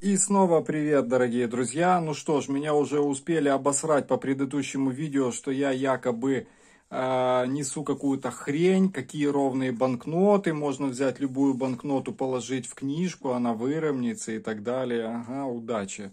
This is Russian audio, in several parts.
И снова привет, дорогие друзья. Ну что ж, меня уже успели обосрать по предыдущему видео, что я якобы э, несу какую-то хрень, какие ровные банкноты, можно взять любую банкноту, положить в книжку, она выровняется и так далее. Ага, удачи.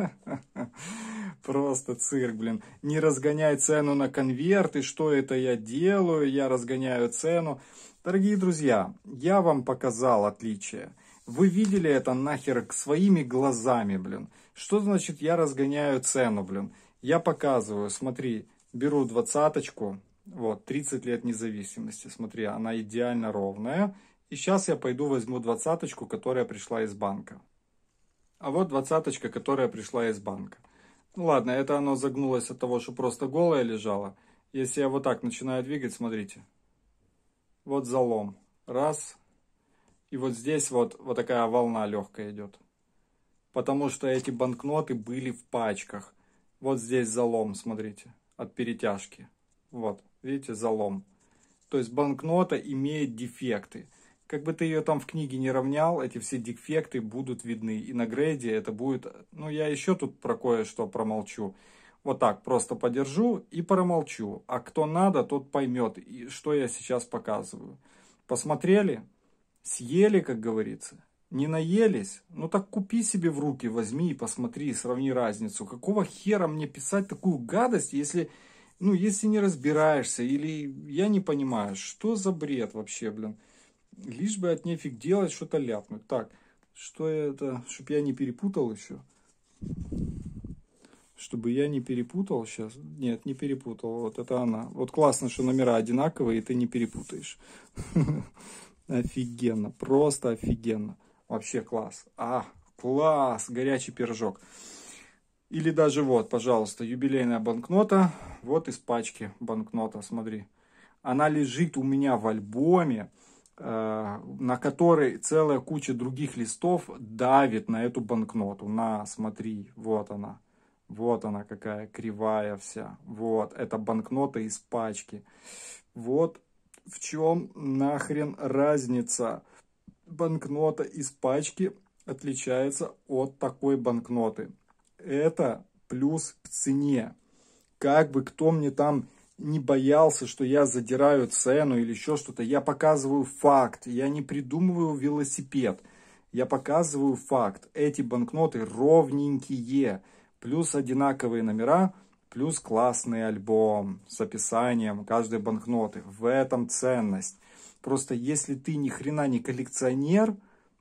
Просто цирк, блин. Не разгоняй цену на конверты, что это я делаю, я разгоняю цену. Дорогие друзья, я вам показал отличие. Вы видели это нахер своими глазами, блин. Что значит я разгоняю цену, блин? Я показываю, смотри, беру двадцаточку, вот, 30 лет независимости, смотри, она идеально ровная. И сейчас я пойду возьму двадцаточку, которая пришла из банка. А вот двадцаточка, которая пришла из банка. Ну ладно, это оно загнулось от того, что просто голая лежала. Если я вот так начинаю двигать, смотрите. Вот залом. Раз, и вот здесь вот, вот такая волна легкая идет. Потому что эти банкноты были в пачках. Вот здесь залом, смотрите, от перетяжки. Вот, видите, залом. То есть банкнота имеет дефекты. Как бы ты ее там в книге не равнял, эти все дефекты будут видны. И на грейде это будет... Ну, я еще тут про кое-что промолчу. Вот так, просто подержу и промолчу. А кто надо, тот поймет, что я сейчас показываю. Посмотрели? Съели, как говорится. Не наелись? Ну так купи себе в руки, возьми и посмотри, сравни разницу. Какого хера мне писать такую гадость, если, ну, если не разбираешься? Или я не понимаю, что за бред вообще, блин? Лишь бы от нефиг делать, что-то ляпнуть. Так, что это, чтоб я не перепутал еще? Чтобы я не перепутал сейчас. Нет, не перепутал. Вот это она. Вот классно, что номера одинаковые, и ты не перепутаешь. Офигенно, просто офигенно. Вообще класс. А, класс, горячий пирожок. Или даже вот, пожалуйста, юбилейная банкнота. Вот из пачки банкнота, смотри. Она лежит у меня в альбоме, э, на которой целая куча других листов давит на эту банкноту. На, смотри, вот она. Вот она какая кривая вся. Вот, это банкнота из пачки. Вот в чем нахрен разница? Банкнота из пачки отличается от такой банкноты. Это плюс к цене. Как бы кто мне там не боялся, что я задираю цену или еще что-то, я показываю факт, я не придумываю велосипед. Я показываю факт. Эти банкноты ровненькие, плюс одинаковые номера – Плюс классный альбом с описанием каждой банкноты. В этом ценность. Просто если ты ни хрена не коллекционер,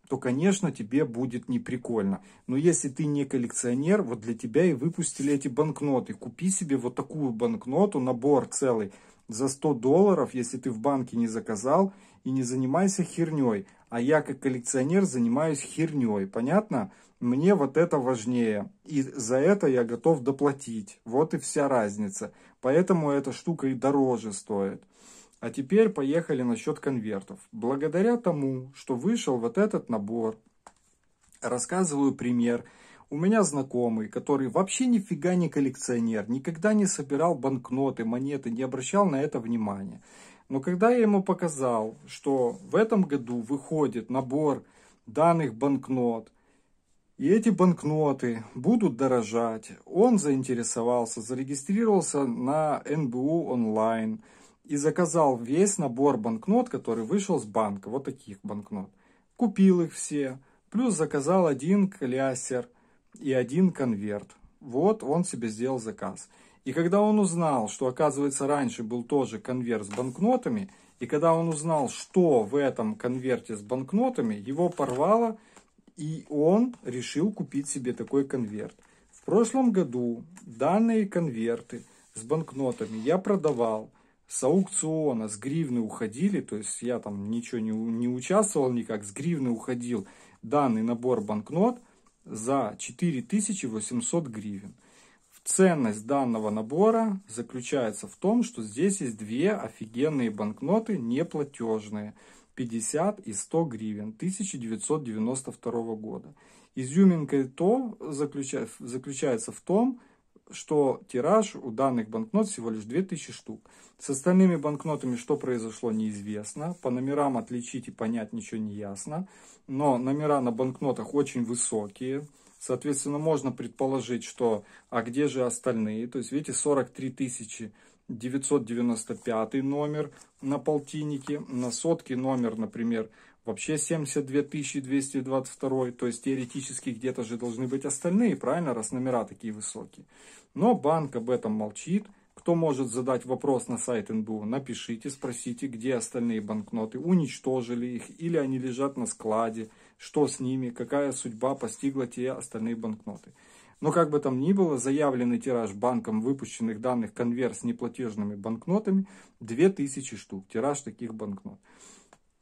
то, конечно, тебе будет неприкольно. Но если ты не коллекционер, вот для тебя и выпустили эти банкноты. Купи себе вот такую банкноту, набор целый за 100 долларов, если ты в банке не заказал, и не занимайся херней. А я как коллекционер занимаюсь херней, понятно? мне вот это важнее. И за это я готов доплатить. Вот и вся разница. Поэтому эта штука и дороже стоит. А теперь поехали насчет конвертов. Благодаря тому, что вышел вот этот набор, рассказываю пример. У меня знакомый, который вообще нифига не коллекционер, никогда не собирал банкноты, монеты, не обращал на это внимания. Но когда я ему показал, что в этом году выходит набор данных банкнот, и эти банкноты будут дорожать. Он заинтересовался, зарегистрировался на НБУ онлайн и заказал весь набор банкнот, который вышел с банка. Вот таких банкнот. Купил их все. Плюс заказал один клясер и один конверт. Вот он себе сделал заказ. И когда он узнал, что оказывается раньше был тоже конверт с банкнотами, и когда он узнал, что в этом конверте с банкнотами, его порвало – и он решил купить себе такой конверт. В прошлом году данные конверты с банкнотами я продавал с аукциона, с гривны уходили, то есть я там ничего не, не участвовал никак, с гривны уходил данный набор банкнот за 4800 гривен. Ценность данного набора заключается в том, что здесь есть две офигенные банкноты неплатежные – 50 и 100 гривен 1992 года. Изюминкой то заключается в том, что тираж у данных банкнот всего лишь 2000 штук. С остальными банкнотами что произошло неизвестно. По номерам отличить и понять ничего не ясно. Но номера на банкнотах очень высокие. Соответственно, можно предположить, что а где же остальные? То есть, видите, 43 тысячи 995 номер на полтиннике, на сотке номер, например, вообще 72 222, то есть теоретически где-то же должны быть остальные, правильно, раз номера такие высокие. Но банк об этом молчит. Кто может задать вопрос на сайт НБУ, напишите, спросите, где остальные банкноты, уничтожили их или они лежат на складе, что с ними, какая судьба постигла те остальные банкноты. Но как бы там ни было, заявленный тираж банком выпущенных данных конверт с неплатежными банкнотами 2000 штук. Тираж таких банкнот.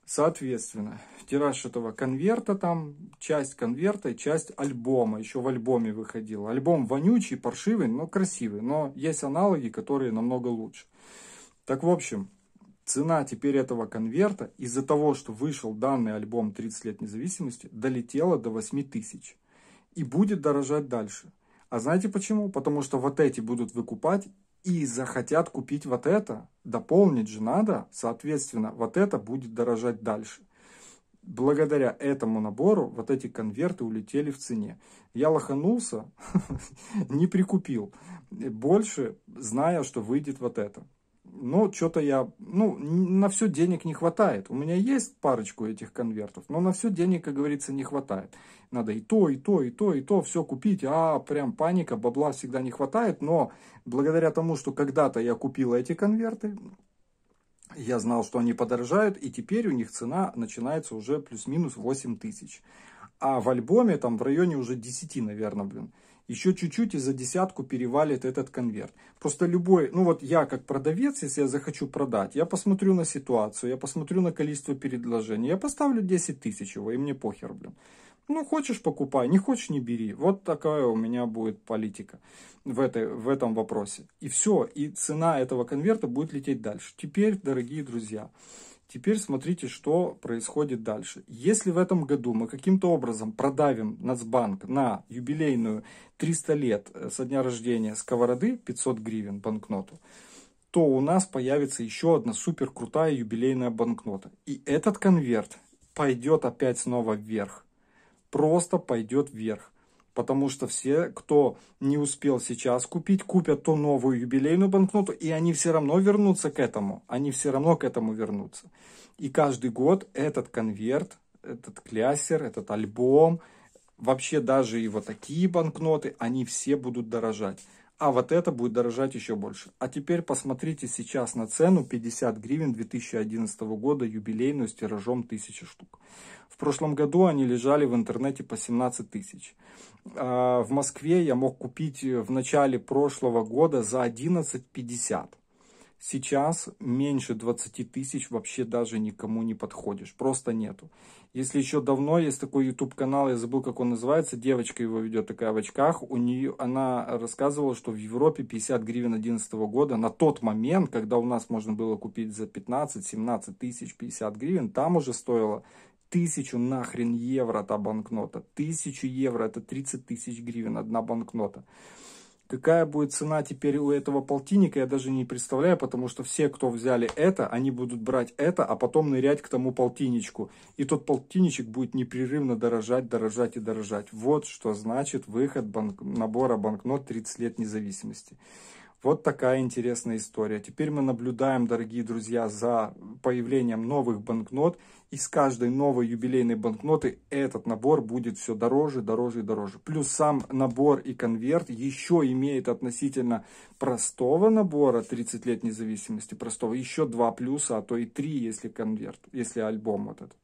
Соответственно, тираж этого конверта там, часть конверта и часть альбома. Еще в альбоме выходил. Альбом вонючий, паршивый, но красивый. Но есть аналоги, которые намного лучше. Так, в общем, цена теперь этого конверта из-за того, что вышел данный альбом 30 лет независимости, долетела до 8 тысяч и будет дорожать дальше. А знаете почему? Потому что вот эти будут выкупать и захотят купить вот это. Дополнить же надо, соответственно, вот это будет дорожать дальше. Благодаря этому набору вот эти конверты улетели в цене. Я лоханулся, не прикупил. Больше, зная, что выйдет вот это но что-то я, ну, на все денег не хватает. У меня есть парочку этих конвертов, но на все денег, как говорится, не хватает. Надо и то, и то, и то, и то, все купить. А, прям паника, бабла всегда не хватает. Но благодаря тому, что когда-то я купил эти конверты, я знал, что они подорожают, и теперь у них цена начинается уже плюс-минус 8 тысяч. А в альбоме там в районе уже 10, наверное, блин еще чуть-чуть и за десятку перевалит этот конверт. Просто любой, ну вот я как продавец, если я захочу продать, я посмотрю на ситуацию, я посмотрю на количество предложений, я поставлю 10 тысяч его, и мне похер, блин. Ну, хочешь, покупай, не хочешь, не бери. Вот такая у меня будет политика в, этой, в этом вопросе. И все, и цена этого конверта будет лететь дальше. Теперь, дорогие друзья, Теперь смотрите, что происходит дальше. Если в этом году мы каким-то образом продавим Нацбанк на юбилейную 300 лет э, со дня рождения сковороды 500 гривен банкноту, то у нас появится еще одна супер крутая юбилейная банкнота. И этот конверт пойдет опять снова вверх. Просто пойдет вверх потому что все, кто не успел сейчас купить, купят ту новую юбилейную банкноту, и они все равно вернутся к этому, они все равно к этому вернутся. И каждый год этот конверт, этот клясер, этот альбом, вообще даже и вот такие банкноты, они все будут дорожать а вот это будет дорожать еще больше. А теперь посмотрите сейчас на цену 50 гривен 2011 года юбилейную с тиражом 1000 штук. В прошлом году они лежали в интернете по 17 тысяч. А, в Москве я мог купить в начале прошлого года за 11,50. Сейчас меньше 20 тысяч вообще даже никому не подходишь. Просто нету. Если еще давно есть такой YouTube канал, я забыл, как он называется, девочка его ведет такая в очках, у нее, она рассказывала, что в Европе 50 гривен 2011 года, на тот момент, когда у нас можно было купить за 15-17 тысяч 50 гривен, там уже стоило тысячу нахрен евро та банкнота. Тысячу евро, это 30 тысяч гривен одна банкнота. Какая будет цена теперь у этого полтинника, я даже не представляю, потому что все, кто взяли это, они будут брать это, а потом нырять к тому полтинничку. И тот полтинничек будет непрерывно дорожать, дорожать и дорожать. Вот что значит выход банк... набора банкнот 30 лет независимости. Вот такая интересная история. Теперь мы наблюдаем, дорогие друзья, за появлением новых банкнот. И с каждой новой юбилейной банкноты этот набор будет все дороже, дороже и дороже. Плюс сам набор и конверт еще имеет относительно простого набора 30 лет независимости, простого, еще два плюса, а то и три, если конверт, если альбом вот этот.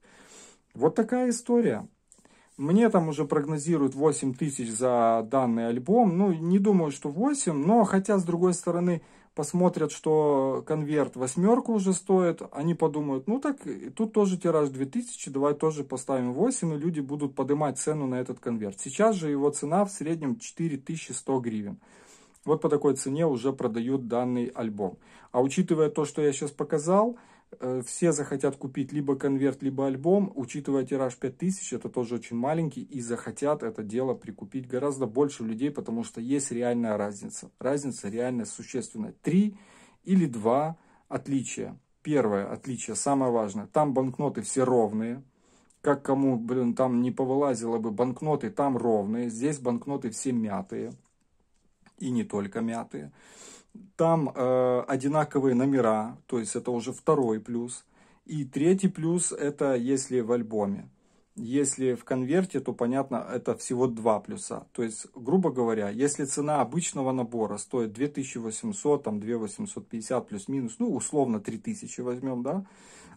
Вот такая история. Мне там уже прогнозируют 8 тысяч за данный альбом. Ну, не думаю, что 8, но хотя, с другой стороны, посмотрят, что конверт восьмерку уже стоит, они подумают, ну так, тут тоже тираж 2000, давай тоже поставим 8, и люди будут поднимать цену на этот конверт. Сейчас же его цена в среднем 4100 гривен. Вот по такой цене уже продают данный альбом. А учитывая то, что я сейчас показал, Э, все захотят купить либо конверт, либо альбом, учитывая тираж 5000, это тоже очень маленький, и захотят это дело прикупить гораздо больше людей, потому что есть реальная разница. Разница реально существенная. Три или два отличия. Первое отличие, самое важное, там банкноты все ровные, как кому, блин, там не повылазило бы, банкноты там ровные, здесь банкноты все мятые, и не только мятые. Там э, одинаковые номера, то есть это уже второй плюс. И третий плюс это если в альбоме. Если в конверте, то понятно, это всего два плюса. То есть, грубо говоря, если цена обычного набора стоит 2800, там 2850 плюс-минус, ну, условно 3000 возьмем, да,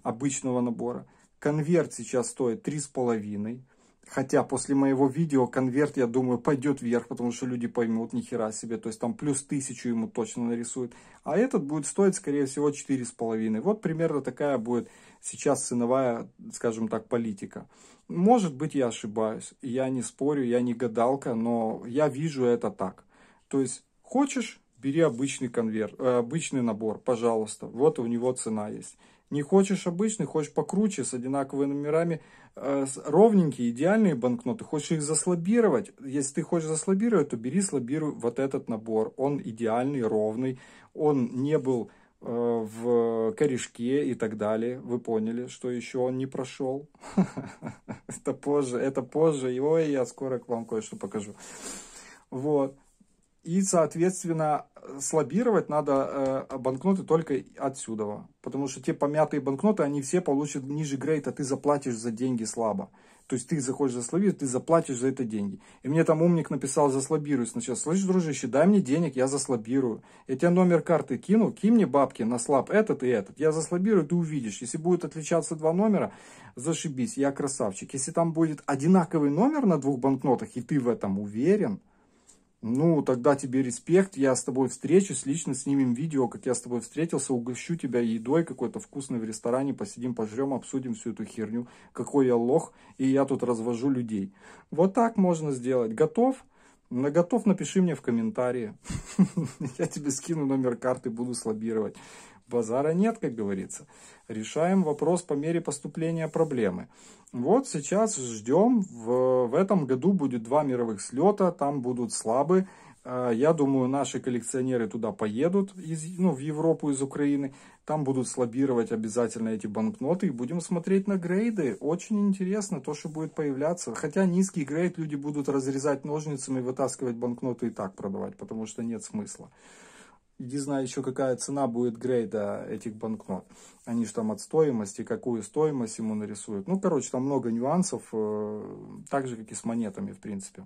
обычного набора. Конверт сейчас стоит 3,5. Хотя после моего видео конверт, я думаю, пойдет вверх, потому что люди поймут, нихера себе. То есть там плюс тысячу ему точно нарисуют. А этот будет стоить, скорее всего, четыре с половиной. Вот примерно такая будет сейчас ценовая, скажем так, политика. Может быть, я ошибаюсь. Я не спорю, я не гадалка, но я вижу это так. То есть, хочешь, бери обычный конверт, э, обычный набор, пожалуйста. Вот у него цена есть. Не хочешь обычный, хочешь покруче, с одинаковыми номерами – Э, ровненькие, идеальные банкноты, хочешь их заслабировать, если ты хочешь заслабировать, то бери, слабируй вот этот набор. Он идеальный, ровный, он не был э, в корешке и так далее. Вы поняли, что еще он не прошел. Это позже, это позже его, я скоро к вам кое-что покажу. Вот. И, соответственно, слабировать надо э, банкноты только отсюда. Потому что те помятые банкноты, они все получат ниже грейта, ты заплатишь за деньги слабо. То есть ты захочешь заслабить, ты заплатишь за это деньги. И мне там умник написал, заслабируй. сначала. Слышь, дружище, дай мне денег, я заслабирую. Я тебе номер карты кину, кинь мне бабки на слаб этот и этот. Я заслабирую, ты увидишь. Если будет отличаться два номера, зашибись, я красавчик. Если там будет одинаковый номер на двух банкнотах, и ты в этом уверен – ну, тогда тебе респект, я с тобой встречусь, лично снимем видео, как я с тобой встретился, угощу тебя едой какой-то вкусной в ресторане, посидим, пожрем, обсудим всю эту херню, какой я лох, и я тут развожу людей. Вот так можно сделать. Готов? На готов напиши мне в комментарии. Я тебе скину номер карты, буду слабировать. Базара нет, как говорится. Решаем вопрос по мере поступления проблемы. Вот сейчас ждем. В, в этом году будет два мировых слета, там будут слабы. А, я думаю, наши коллекционеры туда поедут, из, ну, в Европу из Украины. Там будут слабировать обязательно эти банкноты. И будем смотреть на грейды. Очень интересно то, что будет появляться. Хотя низкий грейд люди будут разрезать ножницами, вытаскивать банкноты и так продавать, потому что нет смысла. Иди знаю еще, какая цена будет грейда этих банкнот. Они же там от стоимости, какую стоимость ему нарисуют. Ну, короче, там много нюансов, э, так же, как и с монетами, в принципе.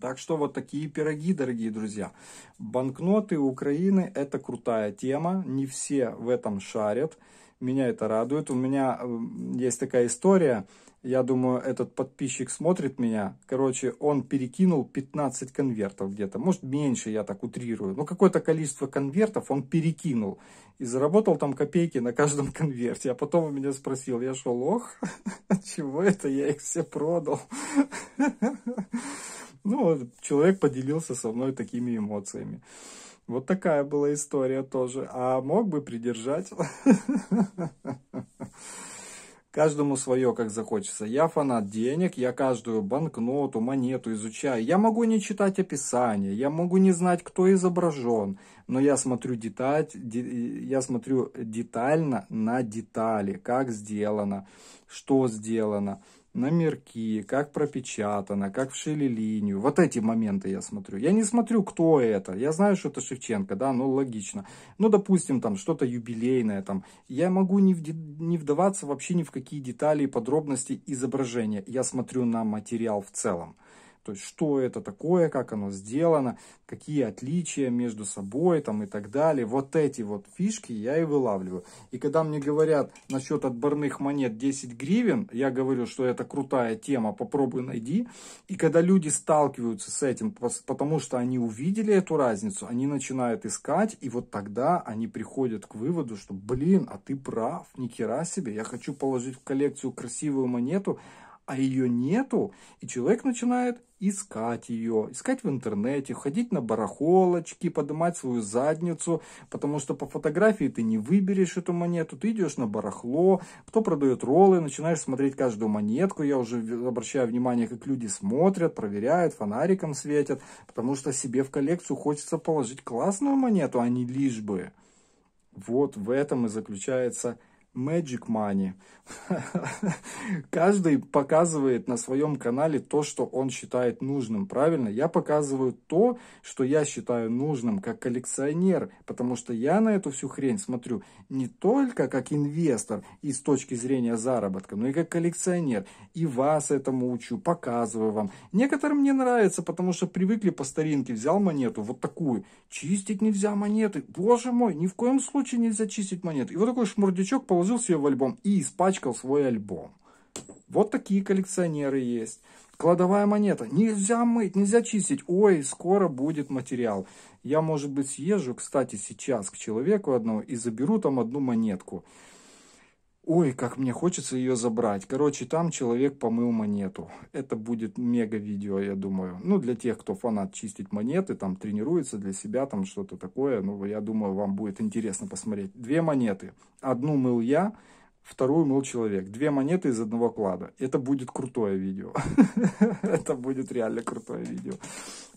Так что вот такие пироги, дорогие друзья. Банкноты Украины – это крутая тема. Не все в этом шарят. Меня это радует. У меня э, есть такая история. Я думаю, этот подписчик смотрит меня. Короче, он перекинул 15 конвертов где-то. Может, меньше, я так утрирую. Но ну, какое-то количество конвертов он перекинул. И заработал там копейки на каждом конверте. А потом он меня спросил, я что, лох? Чего это? Я их все продал. Ну, человек поделился со мной такими эмоциями. Вот такая была история тоже. А мог бы придержать. Каждому свое, как захочется. Я фанат денег, я каждую банкноту, монету изучаю. Я могу не читать описание, я могу не знать, кто изображен, но я смотрю, деталь, я смотрю детально на детали, как сделано, что сделано номерки, как пропечатано, как вшили линию. Вот эти моменты я смотрю. Я не смотрю, кто это. Я знаю, что это Шевченко, да, ну логично. Ну, допустим, там что-то юбилейное, там. Я могу не, в, не вдаваться вообще ни в какие детали и подробности изображения. Я смотрю на материал в целом. То есть, что это такое, как оно сделано, какие отличия между собой там, и так далее. Вот эти вот фишки я и вылавливаю. И когда мне говорят насчет отборных монет 10 гривен, я говорю, что это крутая тема, попробуй найди. И когда люди сталкиваются с этим, потому что они увидели эту разницу, они начинают искать, и вот тогда они приходят к выводу, что, блин, а ты прав, ни хера себе, я хочу положить в коллекцию красивую монету, а ее нету, и человек начинает искать ее, искать в интернете, ходить на барахолочки, поднимать свою задницу, потому что по фотографии ты не выберешь эту монету, ты идешь на барахло, кто продает роллы, начинаешь смотреть каждую монетку, я уже обращаю внимание, как люди смотрят, проверяют, фонариком светят, потому что себе в коллекцию хочется положить классную монету, а не лишь бы. Вот в этом и заключается Magic Money. Каждый показывает на своем канале то, что он считает нужным, правильно? Я показываю то, что я считаю нужным как коллекционер, потому что я на эту всю хрень смотрю не только как инвестор и с точки зрения заработка, но и как коллекционер. И вас этому учу, показываю вам. Некоторым не нравится, потому что привыкли по старинке, взял монету, вот такую. Чистить нельзя монеты. Боже мой, ни в коем случае нельзя чистить монеты. И вот такой шмурдячок получается положил себе в альбом и испачкал свой альбом. Вот такие коллекционеры есть. Кладовая монета. Нельзя мыть, нельзя чистить. Ой, скоро будет материал. Я, может быть, съезжу, кстати, сейчас к человеку одному и заберу там одну монетку. Ой, как мне хочется ее забрать. Короче, там человек помыл монету. Это будет мега видео, я думаю. Ну, для тех, кто фанат чистить монеты, там тренируется для себя, там что-то такое. Ну, я думаю, вам будет интересно посмотреть. Две монеты. Одну мыл я, Второй умыл человек. Две монеты из одного клада. Это будет крутое видео. Это будет реально крутое видео.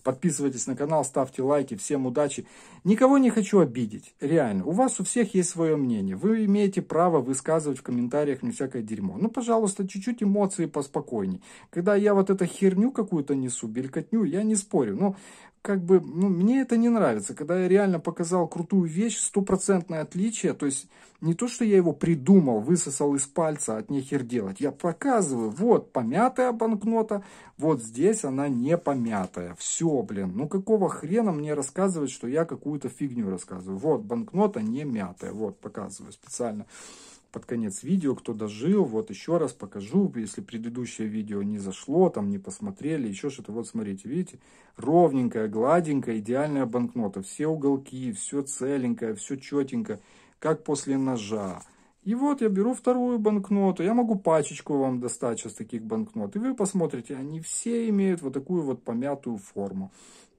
Подписывайтесь на канал, ставьте лайки. Всем удачи. Никого не хочу обидеть. Реально. У вас у всех есть свое мнение. Вы имеете право высказывать в комментариях не всякое дерьмо. Ну, пожалуйста, чуть-чуть эмоции поспокойней. Когда я вот эту херню какую-то несу, белькотню, я не спорю. Но ну, как бы, ну, мне это не нравится. Когда я реально показал крутую вещь, стопроцентное отличие, то есть не то, что я его придумал, высосал из пальца, от нехер делать. Я показываю, вот помятая банкнота, вот здесь она не помятая. Все, блин, ну какого хрена мне рассказывать, что я какую-то фигню рассказываю. Вот банкнота не мятая, вот показываю специально под конец видео, кто дожил, вот еще раз покажу, если предыдущее видео не зашло, там не посмотрели, еще что-то, вот смотрите, видите, ровненькая, гладенькая, идеальная банкнота, все уголки, все целенькое, все четенько, как после ножа. И вот я беру вторую банкноту, я могу пачечку вам достать сейчас таких банкнот, и вы посмотрите, они все имеют вот такую вот помятую форму.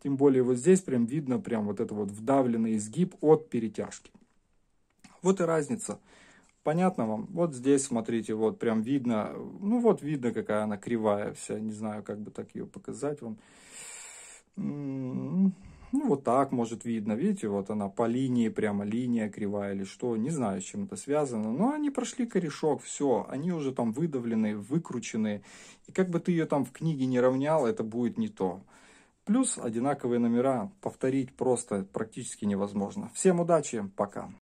Тем более вот здесь прям видно прям вот это вот вдавленный изгиб от перетяжки. Вот и разница. Понятно вам? Вот здесь, смотрите, вот прям видно, ну вот видно, какая она кривая вся, не знаю, как бы так ее показать вам. Ну вот так, может, видно, видите, вот она по линии, прямо линия кривая или что, не знаю, с чем это связано. Но они прошли корешок, все, они уже там выдавлены, выкручены. И как бы ты ее там в книге не равнял, это будет не то. Плюс одинаковые номера повторить просто практически невозможно. Всем удачи, пока!